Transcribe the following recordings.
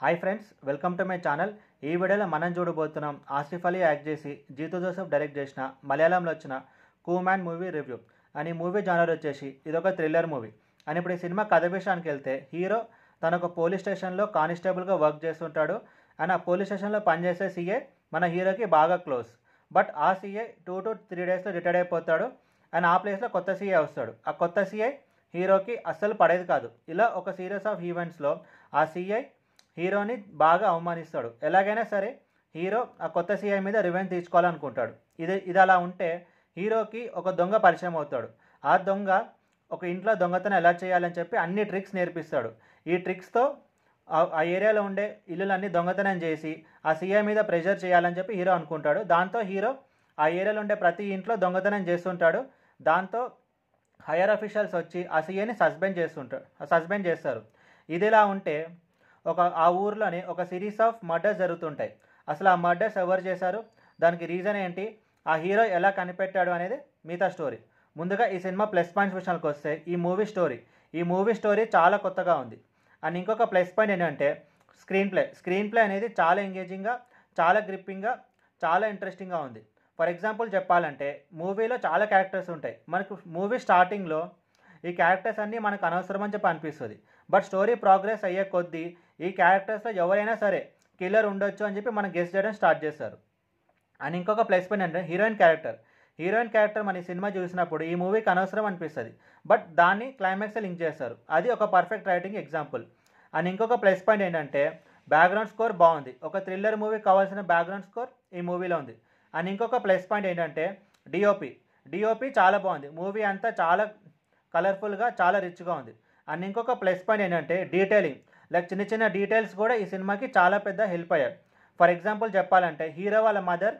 hi friends welcome to my channel ఈ వీడియోలో మనం చూడబోతున్నాం ఆసిఫ్ అలీ యాక్ట్ చేసి జీతు జోసఫ్ డైరెక్ట్ చేసిన మలయాళంలో వచ్చిన కూమాన్ మూవీ రివ్యూ అని మూవీ జానర్ వచ్చేసి ఇదొక థ్రిల్లర్ మూవీ అని ఇప్పుడు ఈ సినిమా కథ విషయానికి వెళ్తే హీరో తనకు పోలీస్ స్టేషన్లో కానిస్టేబుల్గా వర్క్ చేస్తుంటాడు అండ్ ఆ పోలీస్ స్టేషన్లో పనిచేసే సీఏ మన హీరోకి బాగా క్లోజ్ బట్ ఆ సీఏ టూ టు త్రీ డేస్లో రిటైర్డ్ అయిపోతాడు అండ్ ఆ ప్లేస్లో కొత్త సీఏ వస్తాడు ఆ కొత్త సీఐ హీరోకి అస్సలు పడేది కాదు ఇలా ఒక సీరియస్ ఆఫ్ ఈవెంట్స్లో ఆ సీఐ హీరోని బాగా అవమానిస్తాడు ఎలాగైనా సరే హీరో ఆ కొత్త సీఐ మీద రివెంజ్ తీసుకోవాలనుకుంటాడు ఇది ఇది అలా ఉంటే హీరోకి ఒక దొంగ పరిచయం అవుతాడు ఆ దొంగ ఒక ఇంట్లో దొంగతనం ఎలా చేయాలని చెప్పి అన్ని ట్రిక్స్ నేర్పిస్తాడు ఈ ట్రిక్స్తో ఆ ఏరియాలో ఉండే ఇల్లులన్నీ దొంగతనం చేసి ఆ సీఐ మీద ప్రెషర్ చేయాలని చెప్పి హీరో అనుకుంటాడు దాంతో హీరో ఆ ఏరియాలో ఉండే ప్రతి ఇంట్లో దొంగతనం చేస్తుంటాడు దాంతో హైయర్ అఫీషియల్స్ వచ్చి ఆ సీఐని సస్పెండ్ చేస్తుంటాడు సస్పెండ్ చేస్తారు ఇదిలా ఉంటే ఒక ఆ ఊర్లోనే ఒక సిరీస్ ఆఫ్ మర్డర్స్ జరుగుతుంటాయి అసలు ఆ మర్డర్స్ ఎవరు చేశారు దానికి రీజన్ ఏంటి ఆ హీరో ఎలా కనిపెట్టాడు అనేది మిగతా స్టోరీ ముందుగా ఈ సినిమా ప్లస్ పాయింట్స్ విషయానికి వస్తే ఈ మూవీ స్టోరీ ఈ మూవీ స్టోరీ చాలా కొత్తగా ఉంది అండ్ ఇంకొక ప్లస్ పాయింట్ ఏంటంటే స్క్రీన్ ప్లే స్క్రీన్ ప్లే అనేది చాలా ఎంగేజింగ్గా చాలా గ్రిప్పింగ్గా చాలా ఇంట్రెస్టింగ్గా ఉంది ఫర్ ఎగ్జాంపుల్ చెప్పాలంటే మూవీలో చాలా క్యారెక్టర్స్ ఉంటాయి మనకు మూవీ స్టార్టింగ్లో ఈ క్యారెక్టర్స్ అన్నీ మనకు అనవసరం అని చెప్పి అనిపిస్తుంది బట్ స్టోరీ ప్రోగ్రెస్ అయ్యే కొద్దీ ఈ క్యారెక్టర్స్లో ఎవరైనా సరే కిల్లర్ ఉండొచ్చు అని చెప్పి మనం గెస్ట్ చేయడం స్టార్ట్ చేశారు అండ్ ఇంకొక ప్లస్ పాయింట్ అంటే హీరోయిన్ క్యారెక్టర్ హీరోయిన్ క్యారెక్టర్ మన సినిమా చూసినప్పుడు ఈ మూవీకి అనవసరం అనిపిస్తుంది బట్ దాన్ని క్లైమాక్స్ లింక్ చేస్తారు అది ఒక పర్ఫెక్ట్ రైటింగ్ ఎగ్జాంపుల్ అండ్ ఇంకొక ప్లస్ పాయింట్ ఏంటంటే బ్యాక్గ్రౌండ్ స్కోర్ బాగుంది ఒక థ్రిల్లర్ మూవీ కావాల్సిన బ్యాక్గ్రౌండ్ స్కోర్ ఈ మూవీలో ఉంది అండ్ ఇంకొక ప్లస్ పాయింట్ ఏంటంటే డిఓపి డిఓపి చాలా బాగుంది మూవీ అంతా చాలా కలర్ఫుల్గా చాలా రిచ్గా ఉంది అండ్ ఇంకొక ప్లస్ పాయింట్ ఏంటంటే డీటెయిలింగ్ లైక్ చిన్న చిన్న డీటెయిల్స్ కూడా ఈ సినిమాకి చాలా పెద్ద హెల్ప్ అయ్యాయి ఫర్ ఎగ్జాంపుల్ చెప్పాలంటే హీరో వాళ్ళ మదర్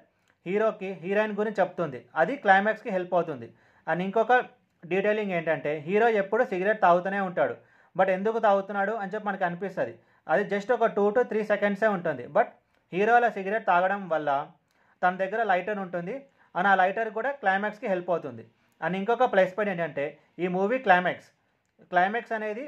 హీరోకి హీరోయిన్ గురించి చెప్తుంది అది క్లైమాక్స్కి హెల్ప్ అవుతుంది అండ్ ఇంకొక డీటెయిలింగ్ ఏంటంటే హీరో ఎప్పుడు సిగరెట్ తాగుతూనే ఉంటాడు బట్ ఎందుకు తాగుతున్నాడు అని చెప్పి మనకు అనిపిస్తుంది అది జస్ట్ ఒక టూ టు త్రీ సెకండ్సే ఉంటుంది బట్ హీరోల సిగరెట్ తాగడం వల్ల తన దగ్గర లైటర్ ఉంటుంది అండ్ ఆ లైటర్ కూడా క్లైమాక్స్కి హెల్ప్ అవుతుంది అండ్ ఇంకొక ప్లస్ పాయింట్ ఏంటంటే ఈ మూవీ క్లైమాక్స్ క్లైమాక్స్ అనేది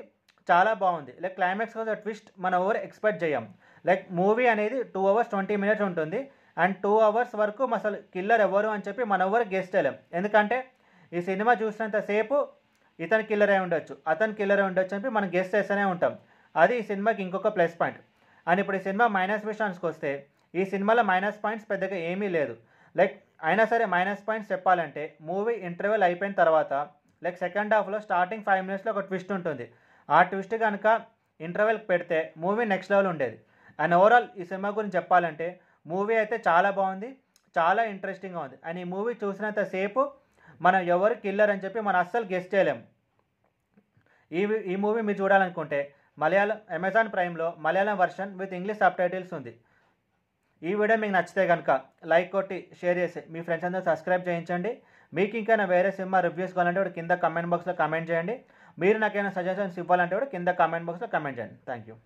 చాలా బాగుంది లైక్ క్లైమాక్స్ కోసం ట్విస్ట్ మన ఎవరు ఎక్స్పెక్ట్ చేయం లైక్ మూవీ అనేది టూ అవర్స్ ట్వంటీ మినిట్స్ ఉంటుంది అండ్ టూ అవర్స్ వరకు అసలు కిల్లర్ ఎవరు అని చెప్పి మన ఎవరు గెస్ట్ చేయలేం ఎందుకంటే ఈ సినిమా చూసినంతసేపు ఇతను కిల్లర్ అయి ఉండొచ్చు అతను కిల్లర్ అయి ఉండొచ్చు అని మనం గెస్ట్ చేస్తూనే ఉంటాం అది ఈ సినిమాకి ఇంకొక ప్లస్ పాయింట్ అండ్ ఇప్పుడు ఈ సినిమా మైనస్ విషయానికి వస్తే ఈ సినిమాలో మైనస్ పాయింట్స్ పెద్దగా ఏమీ లేదు లైక్ అయినా సరే మైనస్ పాయింట్స్ చెప్పాలంటే మూవీ ఇంటర్వెల్ అయిపోయిన తర్వాత లైక్ సెకండ్ హాఫ్లో స్టార్టింగ్ ఫైవ్ మినిట్స్లో ఒక ట్విస్ట్ ఉంటుంది ఆ ట్విస్ట్ కనుక ఇంటర్వెల్కి పెడితే మూవీ నెక్స్ట్ లెవెల్ ఉండేది అండ్ ఓవరాల్ ఈ సినిమా గురించి చెప్పాలంటే మూవీ అయితే చాలా బాగుంది చాలా ఇంట్రెస్టింగ్గా ఉంది అండ్ ఈ మూవీ చూసినంత సేపు మనం ఎవరు కిల్లర్ అని చెప్పి మనం అస్సలు గెస్ట్ చేయలేము ఈ ఈ మూవీ మీరు చూడాలనుకుంటే మలయాళం అమెజాన్ ప్రైమ్లో Malayalam version with English subtitles ఉంది ఈ వీడియో మీకు నచ్చితే కనుక లైక్ కొట్టి షేర్ చేసి మీ ఫ్రెండ్స్ అందరూ సబ్స్క్రైబ్ చేయించండి మీకు ఇంకా వేరే సినిమా రివ్యూస్ కావాలంటే కూడా కింద కమెంట్ బాక్స్లో కమెంట్ చేయండి మీరు నాకేమైనా సజెషన్స్ ఇవ్వాలంటే కూడా కింద కమెంట్ బాక్స్లో కమెంట్ చేయండి థ్యాంక్ యూ